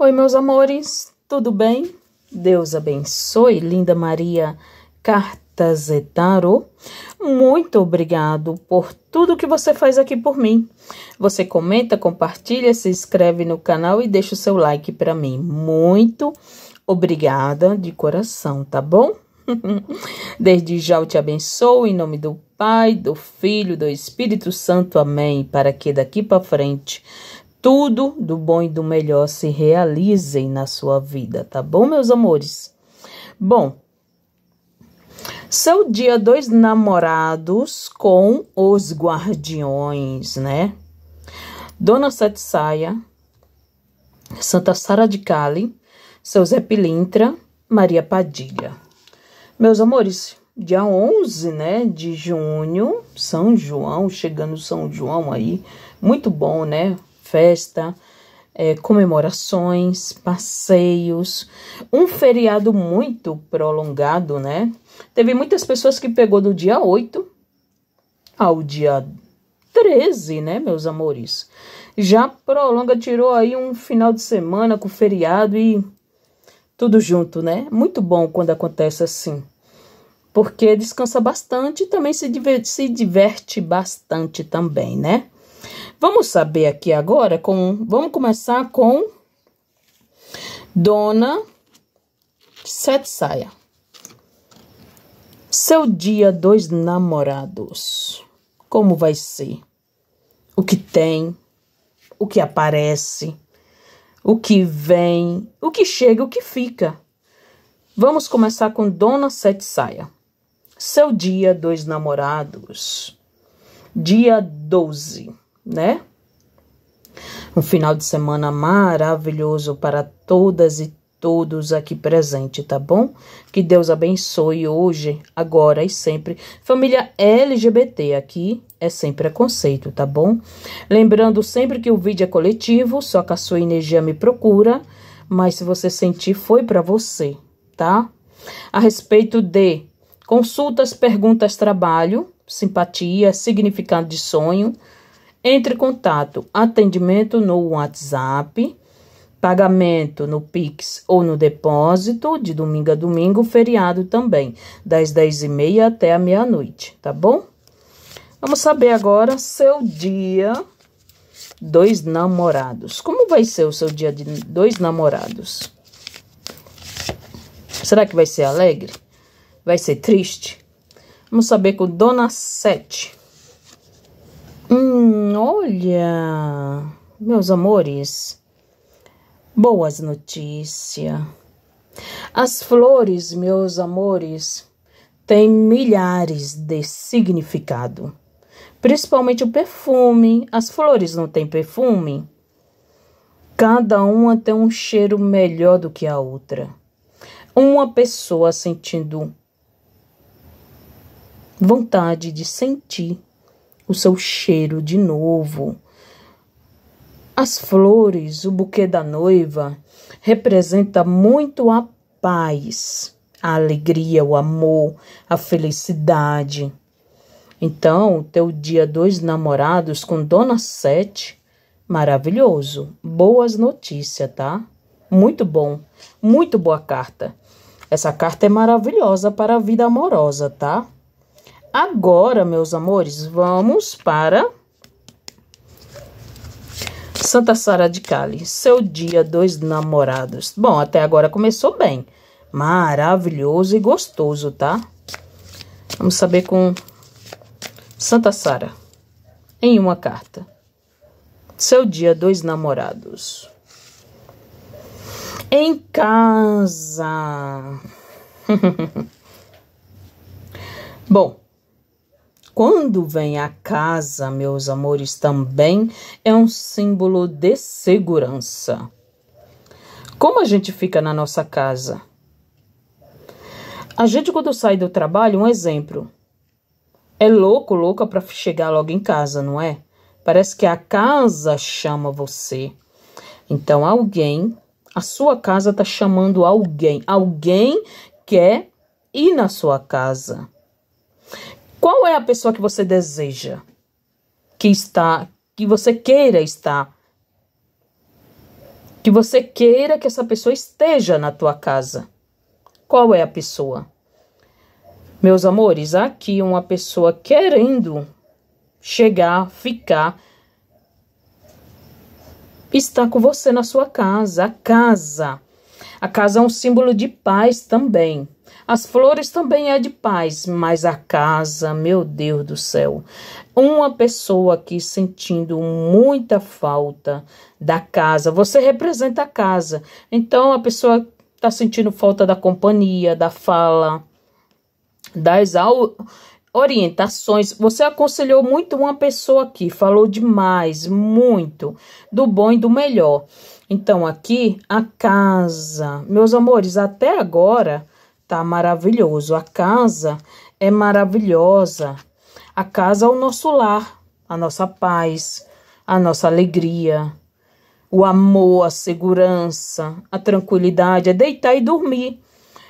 Oi, meus amores, tudo bem? Deus abençoe, linda Maria Cartazetaro. Muito obrigado por tudo que você faz aqui por mim. Você comenta, compartilha, se inscreve no canal e deixa o seu like para mim. Muito obrigada de coração, tá bom? Desde já eu te abençoo em nome do Pai, do Filho, do Espírito Santo. Amém. Para que daqui para frente tudo do bom e do melhor se realizem na sua vida, tá bom, meus amores? Bom, seu dia dos namorados com os guardiões, né? Dona Sete Saia, Santa Sara de Cali, seu Zé Pilintra, Maria Padilha. Meus amores, dia 11, né, de junho, São João, chegando São João aí, muito bom, né? festa, é, comemorações, passeios, um feriado muito prolongado, né? Teve muitas pessoas que pegou do dia 8 ao dia 13, né, meus amores? Já prolonga, tirou aí um final de semana com feriado e tudo junto, né? Muito bom quando acontece assim. Porque descansa bastante e também se diverte, se diverte bastante também, né? Vamos saber aqui agora com... Vamos começar com Dona Sete Saia. Seu dia dos namorados. Como vai ser? O que tem? O que aparece? O que vem? O que chega? O que fica? Vamos começar com Dona Sete Saia. Seu dia dos namorados. Dia 12 né? Um final de semana maravilhoso para todas e todos aqui presentes, tá bom? Que Deus abençoe hoje, agora e sempre. Família LGBT aqui é sem preconceito, tá bom? Lembrando sempre que o vídeo é coletivo, só que a sua energia me procura, mas se você sentir, foi para você, tá? A respeito de consultas, perguntas, trabalho, simpatia, significado de sonho, entre em contato, atendimento no WhatsApp, pagamento no Pix ou no depósito, de domingo a domingo, feriado também, das 10h30 até a meia-noite, tá bom? Vamos saber agora seu dia dois namorados. Como vai ser o seu dia de dois namorados? Será que vai ser alegre? Vai ser triste? Vamos saber com Dona Sete. Hum, olha, meus amores, boas notícias. As flores, meus amores, têm milhares de significado. Principalmente o perfume. As flores não têm perfume. Cada uma tem um cheiro melhor do que a outra. Uma pessoa sentindo vontade de sentir o seu cheiro de novo. As flores, o buquê da noiva, representa muito a paz, a alegria, o amor, a felicidade. Então, teu dia dos namorados com Dona Sete, maravilhoso. Boas notícias, tá? Muito bom. Muito boa carta. Essa carta é maravilhosa para a vida amorosa, tá? Agora, meus amores, vamos para Santa Sara de Cali, seu dia dos namorados. Bom, até agora começou bem. Maravilhoso e gostoso, tá? Vamos saber com Santa Sara, em uma carta. Seu dia dos namorados. Em casa. Bom, quando vem a casa, meus amores, também é um símbolo de segurança. Como a gente fica na nossa casa? A gente, quando sai do trabalho, um exemplo. É louco, louca para chegar logo em casa, não é? Parece que a casa chama você. Então, alguém, a sua casa está chamando alguém. Alguém quer ir na sua casa. Qual é a pessoa que você deseja que está, que você queira estar, que você queira que essa pessoa esteja na tua casa? Qual é a pessoa? Meus amores, aqui uma pessoa querendo chegar, ficar, está com você na sua casa, a casa. A casa é um símbolo de paz também. As flores também é de paz, mas a casa, meu Deus do céu. Uma pessoa aqui sentindo muita falta da casa. Você representa a casa. Então a pessoa está sentindo falta da companhia, da fala, das orientações. Você aconselhou muito uma pessoa aqui, falou demais, muito, do bom e do melhor. Então, aqui, a casa. Meus amores, até agora, Tá maravilhoso. A casa é maravilhosa. A casa é o nosso lar, a nossa paz, a nossa alegria, o amor, a segurança, a tranquilidade, é deitar e dormir.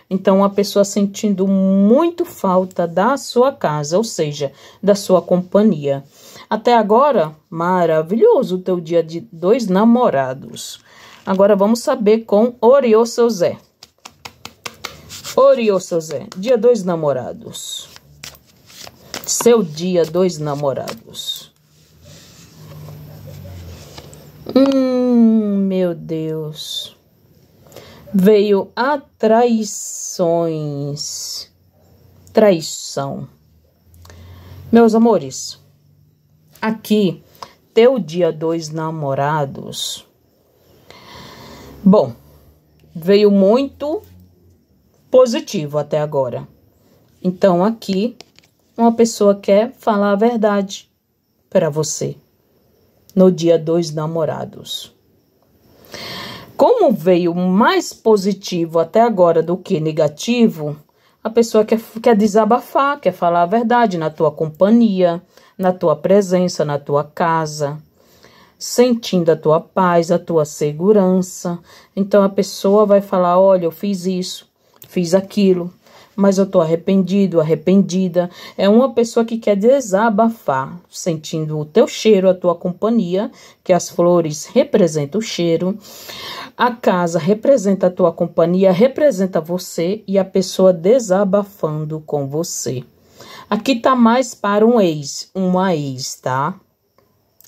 Então, a pessoa sentindo muito falta da sua casa, ou seja, da sua companhia. Até agora, maravilhoso o teu dia de dois namorados. Agora, vamos saber com Oriô, Seu Zé. Orioso Zé. Dia dos namorados. Seu dia dos namorados. Hum, meu Deus. Veio a traições. Traição. Meus amores, aqui, teu dia dos namorados. Bom, veio muito positivo até agora. Então, aqui, uma pessoa quer falar a verdade para você no dia dos namorados. Como veio mais positivo até agora do que negativo, a pessoa quer, quer desabafar, quer falar a verdade na tua companhia, na tua presença, na tua casa, sentindo a tua paz, a tua segurança. Então a pessoa vai falar: olha, eu fiz isso, fiz aquilo, mas eu tô arrependido, arrependida. É uma pessoa que quer desabafar, sentindo o teu cheiro, a tua companhia, que as flores representam o cheiro, a casa representa a tua companhia, representa você e a pessoa desabafando com você. Aqui tá mais para um ex, uma ex, tá?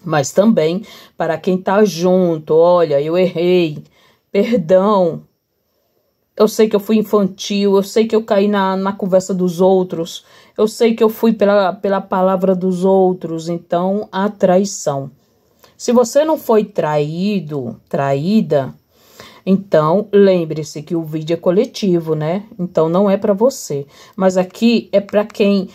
Mas também para quem tá junto, olha, eu errei, perdão, eu sei que eu fui infantil, eu sei que eu caí na, na conversa dos outros, eu sei que eu fui pela, pela palavra dos outros, então a traição. Se você não foi traído, traída, então lembre-se que o vídeo é coletivo, né? Então não é para você, mas aqui é para quem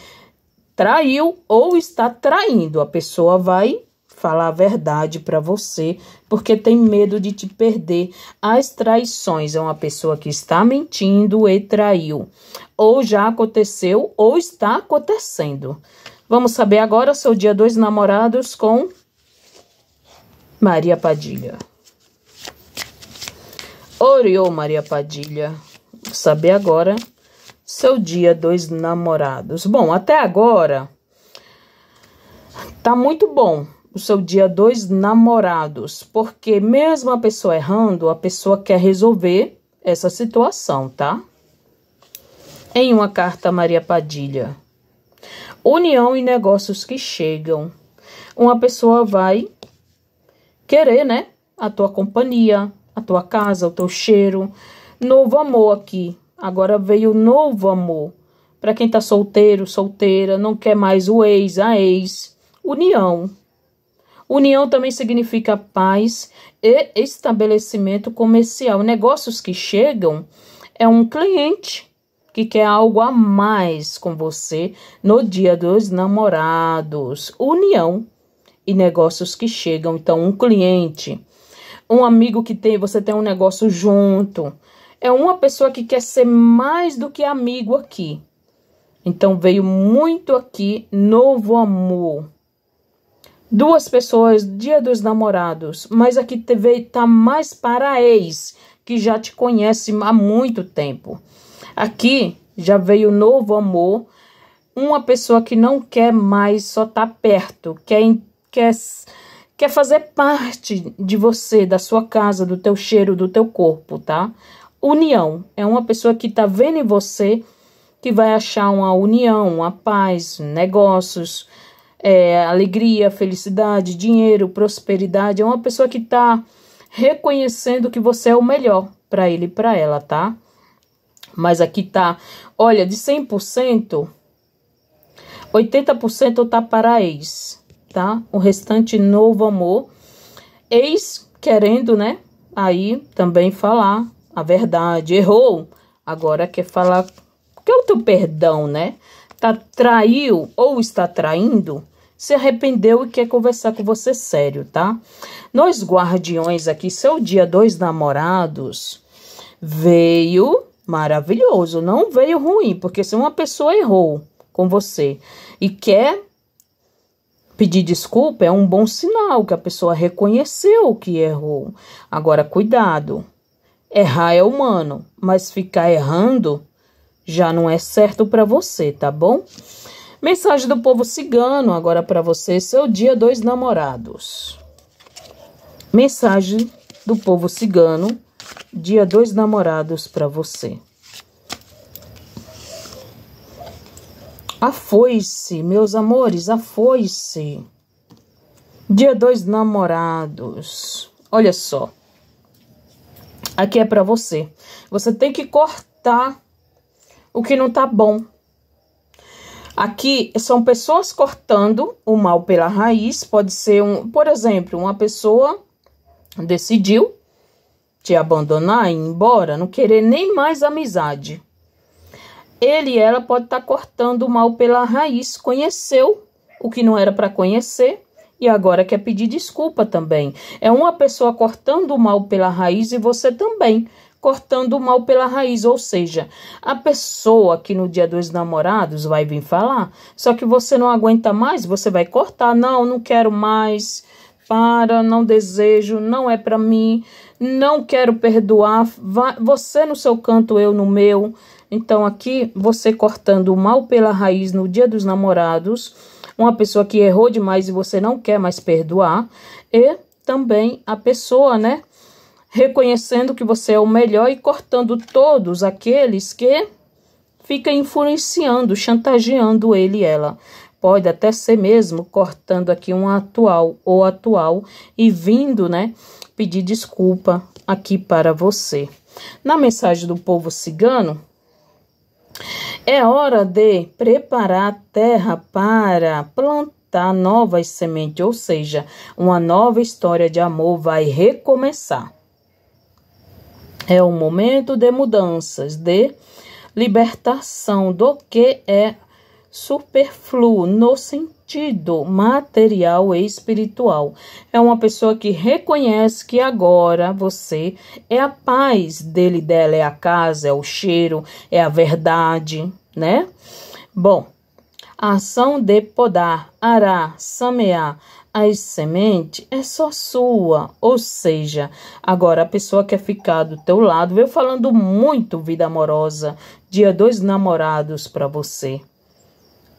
traiu ou está traindo. A pessoa vai falar a verdade para você porque tem medo de te perder. As traições é uma pessoa que está mentindo e traiu. Ou já aconteceu ou está acontecendo. Vamos saber agora seu dia dois namorados com Maria Padilha. Oriô Maria Padilha. Vou saber agora seu dia dois namorados. Bom, até agora tá muito bom o seu dia dois namorados, porque mesmo a pessoa errando, a pessoa quer resolver essa situação, tá? Em uma carta Maria Padilha. União e negócios que chegam. Uma pessoa vai querer, né? A tua companhia, a tua casa, o teu cheiro. Novo amor aqui. Agora veio novo amor. Para quem tá solteiro, solteira, não quer mais o ex, a ex. União, União também significa paz e estabelecimento comercial. Negócios que chegam é um cliente que quer algo a mais com você no dia dos namorados. União e negócios que chegam. Então, um cliente, um amigo que tem, você tem um negócio junto. É uma pessoa que quer ser mais do que amigo aqui. Então veio muito aqui novo amor duas pessoas, dia dos namorados, mas aqui TV tá mais para a ex, que já te conhece há muito tempo. Aqui já veio novo amor, uma pessoa que não quer mais só tá perto, quer, quer, quer fazer parte de você, da sua casa, do teu cheiro, do teu corpo, tá? União é uma pessoa que tá vendo em você que vai achar uma união, uma paz, negócios, é, alegria, felicidade, dinheiro, prosperidade. É uma pessoa que está reconhecendo que você é o melhor para ele e para ela, tá? Mas aqui tá, olha, de 100%, 80% tá para ex, tá? O restante novo amor. Ex querendo, né? Aí também falar a verdade. Errou, agora quer falar que é o teu perdão, né? Tá traiu ou está traindo, se arrependeu e quer conversar com você sério, tá? Nós guardiões aqui, seu dia dois namorados veio maravilhoso, não veio ruim, porque se uma pessoa errou com você e quer pedir desculpa, é um bom sinal que a pessoa reconheceu que errou. Agora, cuidado. Errar é humano, mas ficar errando já não é certo para você, tá bom? Mensagem do povo cigano agora para você, seu dia dois namorados. Mensagem do povo cigano, dia dois namorados para você. A foice, meus amores, a foice. Dia dois namorados. Olha só. Aqui é para você. Você tem que cortar o que não tá bom Aqui são pessoas cortando o mal pela raiz. Pode ser, um, por exemplo, uma pessoa decidiu te abandonar e ir embora, não querer nem mais amizade. Ele e ela pode estar tá cortando o mal pela raiz. Conheceu o que não era para conhecer e agora quer pedir desculpa também. É uma pessoa cortando o mal pela raiz e você também cortando o mal pela raiz, ou seja, a pessoa que no dia dos namorados vai vir falar, só que você não aguenta mais, você vai cortar, não, não quero mais, para, não desejo, não é para mim, não quero perdoar, vai, você no seu canto, eu no meu. Então aqui você cortando o mal pela raiz no dia dos namorados, uma pessoa que errou demais e você não quer mais perdoar, e também a pessoa, né? reconhecendo que você é o melhor e cortando todos aqueles que fica influenciando, chantageando ele e ela. Pode até ser mesmo cortando aqui um atual ou atual e vindo, né, pedir desculpa aqui para você. Na mensagem do povo cigano, é hora de preparar a terra para plantar novas sementes, ou seja, uma nova história de amor vai recomeçar. É um momento de mudanças, de libertação do que é superfluo no sentido material e espiritual. É uma pessoa que reconhece que agora você é a paz dele dela, é a casa, é o cheiro, é a verdade, né? Bom, a ação de podar, arar, samear, a semente é só sua, ou seja, agora a pessoa quer ficar do teu lado, eu falando muito vida amorosa, dia dois namorados para você.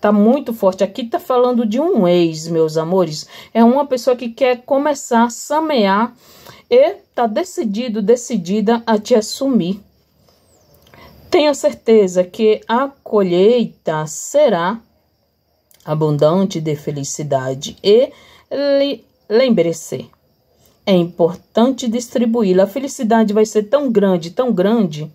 Tá muito forte. Aqui tá falando de um ex, meus amores. É uma pessoa que quer começar a samear e tá decidido, decidida a te assumir. Tenha certeza que a colheita será abundante de felicidade e lembre-se, é importante distribuí-la. A felicidade vai ser tão grande, tão grande,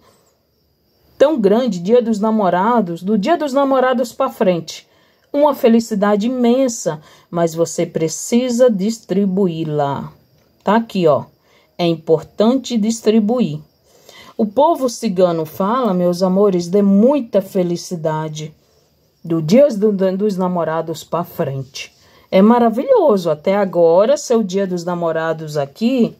tão grande, dia dos namorados, do dia dos namorados para frente. Uma felicidade imensa, mas você precisa distribuí-la. Tá aqui, ó. É importante distribuir. O povo cigano fala, meus amores, de muita felicidade. Do dia dos namorados para frente é maravilhoso. Até agora, seu dia dos namorados aqui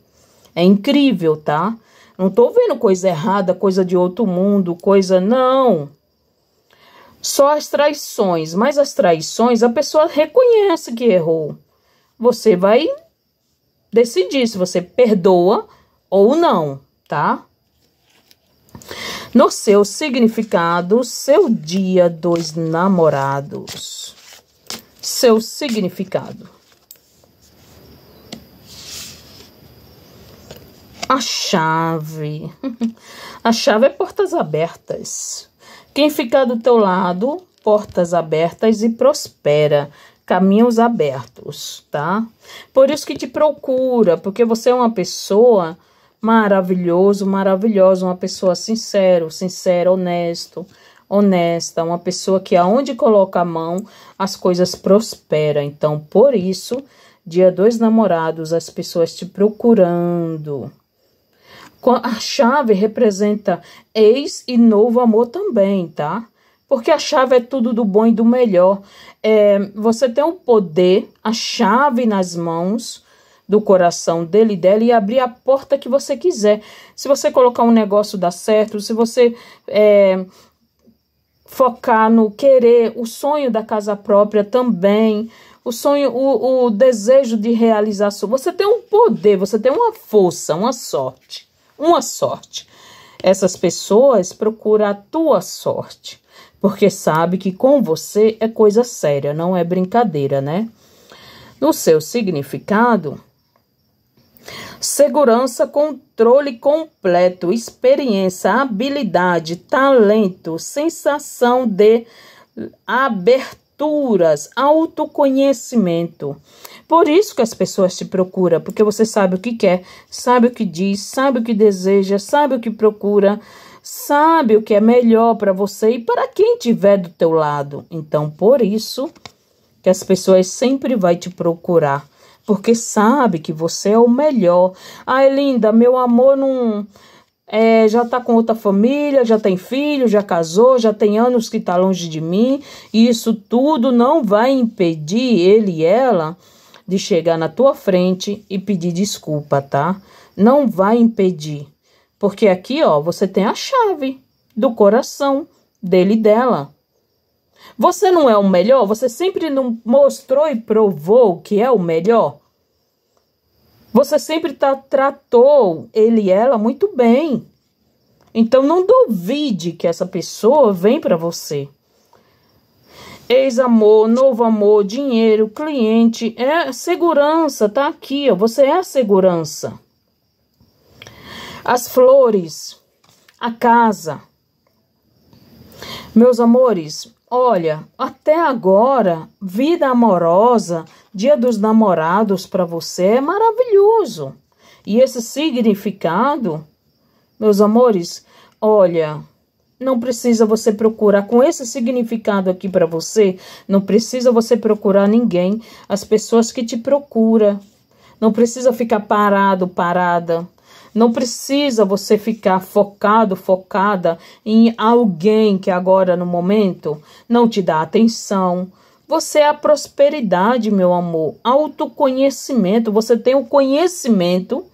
é incrível, tá? Não tô vendo coisa errada, coisa de outro mundo, coisa não. Só as traições, mas as traições a pessoa reconhece que errou. Você vai decidir se você perdoa ou não, tá? No seu significado, seu dia dos namorados seu significado. A chave. A chave é portas abertas. Quem ficar do teu lado, portas abertas e prospera, caminhos abertos, tá? Por isso que te procura, porque você é uma pessoa maravilhoso, maravilhosa, uma pessoa sincero, sincera, honesto, honesta, uma pessoa que aonde coloca a mão, as coisas prosperam. Então, por isso, dia dos namorados, as pessoas te procurando. A chave representa ex e novo amor também, tá? Porque a chave é tudo do bom e do melhor. É, você tem o poder, a chave nas mãos do coração dele e dela e abrir a porta que você quiser. Se você colocar um negócio dá certo, se você é, focar no querer, o sonho da casa própria também, o sonho, o, o desejo de realização. Você tem um poder, você tem uma força, uma sorte, uma sorte. Essas pessoas procuram a tua sorte, porque sabe que com você é coisa séria, não é brincadeira, né? No seu significado, Segurança, controle completo, experiência, habilidade, talento, sensação de aberturas, autoconhecimento. Por isso que as pessoas te procuram, porque você sabe o que quer, sabe o que diz, sabe o que deseja, sabe o que procura, sabe o que é melhor para você e para quem tiver do teu lado. Então, por isso que as pessoas sempre vai te procurar porque sabe que você é o melhor. Ai, linda, meu amor não. É, já tá com outra família, já tem filho, já casou, já tem anos que tá longe de mim. E isso tudo não vai impedir ele e ela de chegar na tua frente e pedir desculpa, tá? Não vai impedir. Porque aqui, ó, você tem a chave do coração dele e dela. Você não é o melhor? Você sempre não mostrou e provou que é o melhor? Você sempre tá, tratou ele e ela muito bem. Então não duvide que essa pessoa vem para você. Ex-amor, novo amor, dinheiro, cliente, é segurança, tá aqui, ó. Você é a segurança. As flores, a casa. Meus amores, Olha, até agora, vida amorosa, dia dos namorados para você é maravilhoso. E esse significado, meus amores, olha, não precisa você procurar com esse significado aqui para você, não precisa você procurar ninguém, as pessoas que te procuram. Não precisa ficar parado, parada. Não precisa você ficar focado, focada em alguém que agora no momento não te dá atenção. Você é a prosperidade, meu amor. Autoconhecimento. Você tem o conhecimento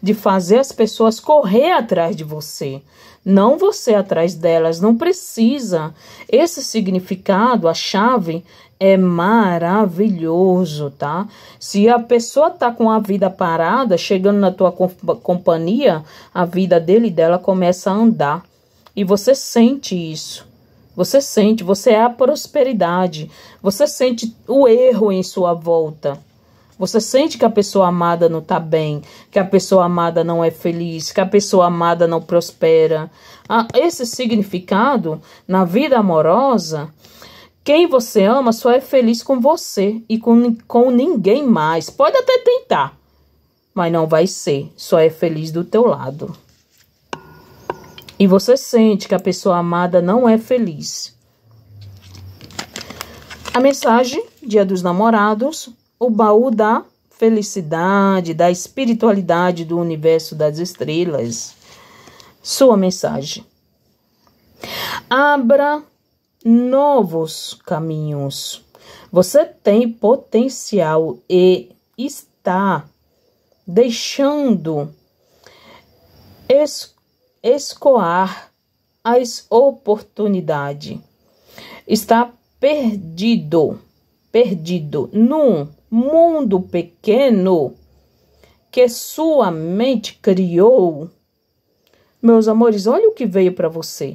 de fazer as pessoas correr atrás de você não você atrás delas, não precisa. Esse significado, a chave, é maravilhoso, tá? Se a pessoa tá com a vida parada, chegando na tua companhia, a vida dele e dela começa a andar. E você sente isso. Você sente, você é a prosperidade. Você sente o erro em sua volta. Você sente que a pessoa amada não tá bem, que a pessoa amada não é feliz, que a pessoa amada não prospera. Ah, esse significado na vida amorosa, quem você ama só é feliz com você e com, com ninguém mais. Pode até tentar, mas não vai ser. Só é feliz do teu lado. E você sente que a pessoa amada não é feliz. A mensagem, Dia dos Namorados, o baú da felicidade, da espiritualidade do universo das estrelas. Sua mensagem. Abra novos caminhos. Você tem potencial e está deixando escoar as oportunidades. Está perdido, perdido num mundo pequeno que sua mente criou. Meus amores, olha o que veio para você.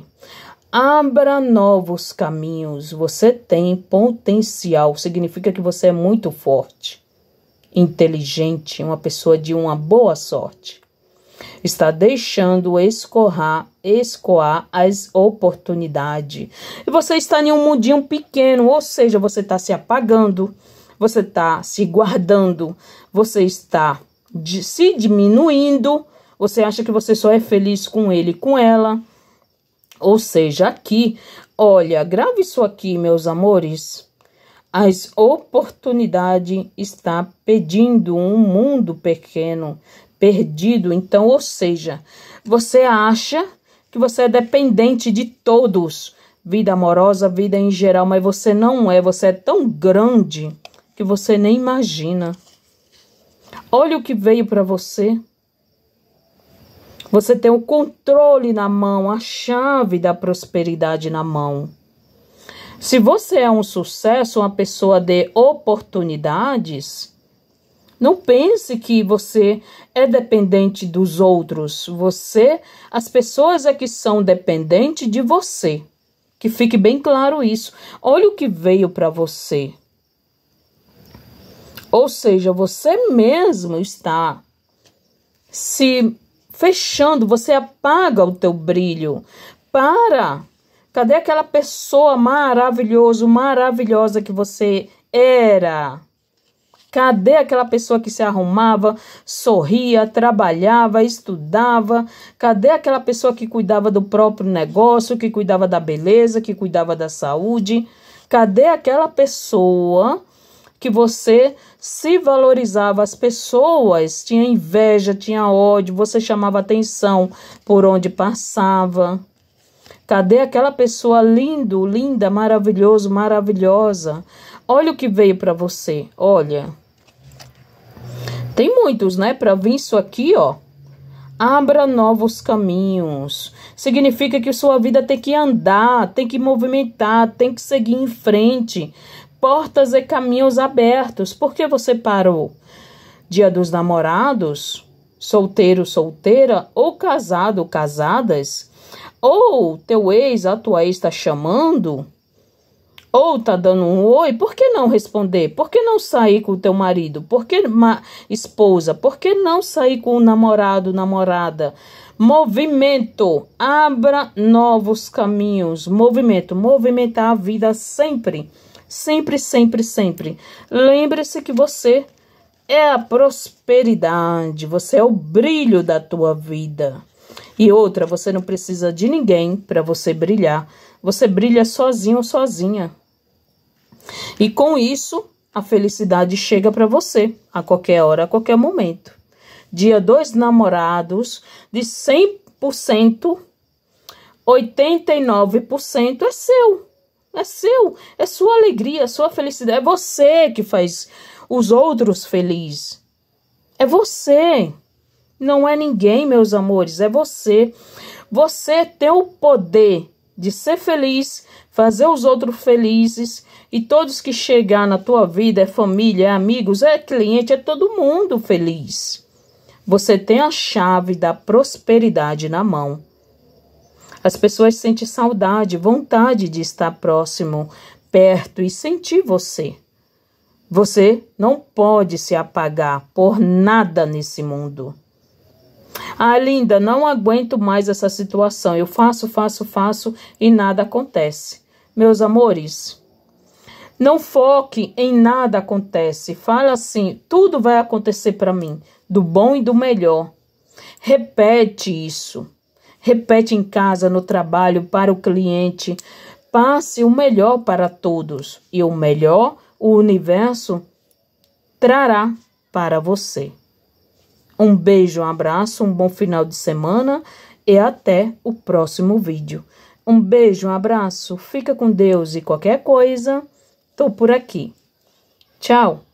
Abra novos caminhos. Você tem potencial. Significa que você é muito forte, inteligente, uma pessoa de uma boa sorte. Está deixando escorrar, escoar as oportunidades. E você está em um mundinho pequeno, ou seja, você está se apagando você está se guardando, você está se diminuindo, você acha que você só é feliz com ele, com ela. Ou seja, aqui, olha, grave isso aqui, meus amores. As oportunidades está pedindo um mundo pequeno, perdido. Então, ou seja, você acha que você é dependente de todos, vida amorosa, vida em geral, mas você não é, você é tão grande que você nem imagina. Olha o que veio para você. Você tem o controle na mão, a chave da prosperidade na mão. Se você é um sucesso, uma pessoa de oportunidades, não pense que você é dependente dos outros. Você, as pessoas é que são dependentes de você. Que fique bem claro isso. Olha o que veio para você. Ou seja, você mesmo está se fechando, você apaga o teu brilho. Para! Cadê aquela pessoa maravilhoso, maravilhosa que você era? Cadê aquela pessoa que se arrumava, sorria, trabalhava, estudava? Cadê aquela pessoa que cuidava do próprio negócio, que cuidava da beleza, que cuidava da saúde? Cadê aquela pessoa que você se valorizava, as pessoas tinha inveja, tinha ódio, você chamava atenção por onde passava. Cadê aquela pessoa lindo, linda, maravilhoso, maravilhosa? Olha o que veio para você. Olha. Tem muitos, né, para vir isso aqui, ó. Abra novos caminhos. Significa que sua vida tem que andar, tem que movimentar, tem que seguir em frente portas e caminhos abertos. Por que você parou? Dia dos namorados, solteiro, solteira, ou casado, casadas, ou teu ex, a tua ex está chamando, ou tá dando um oi, por que não responder? Por que não sair com o teu marido? Por que ma esposa? Por que não sair com o namorado, namorada? Movimento, abra novos caminhos. Movimento, movimentar a vida sempre sempre, sempre, sempre. Lembre-se que você é a prosperidade, você é o brilho da tua vida. E outra, você não precisa de ninguém para você brilhar. Você brilha sozinho ou sozinha. E com isso, a felicidade chega para você a qualquer hora, a qualquer momento. Dia dois namorados, de 100%, 89% é seu. É seu, é sua alegria, é sua felicidade. É você que faz os outros felizes. É você. Não é ninguém, meus amores, é você. Você tem o poder de ser feliz, fazer os outros felizes e todos que chegar na tua vida, é família, é amigos, é cliente, é todo mundo feliz. Você tem a chave da prosperidade na mão. As pessoas sentem saudade, vontade de estar próximo, perto e sentir você. Você não pode se apagar por nada nesse mundo. Ah, linda, não aguento mais essa situação. Eu faço, faço, faço e nada acontece. Meus amores, não foque em nada acontece. Fala assim: tudo vai acontecer para mim, do bom e do melhor. Repete isso repete em casa, no trabalho, para o cliente. Passe o melhor para todos e o melhor o universo trará para você. Um beijo, um abraço, um bom final de semana e até o próximo vídeo. Um beijo, um abraço, fica com Deus e qualquer coisa, tô por aqui. Tchau!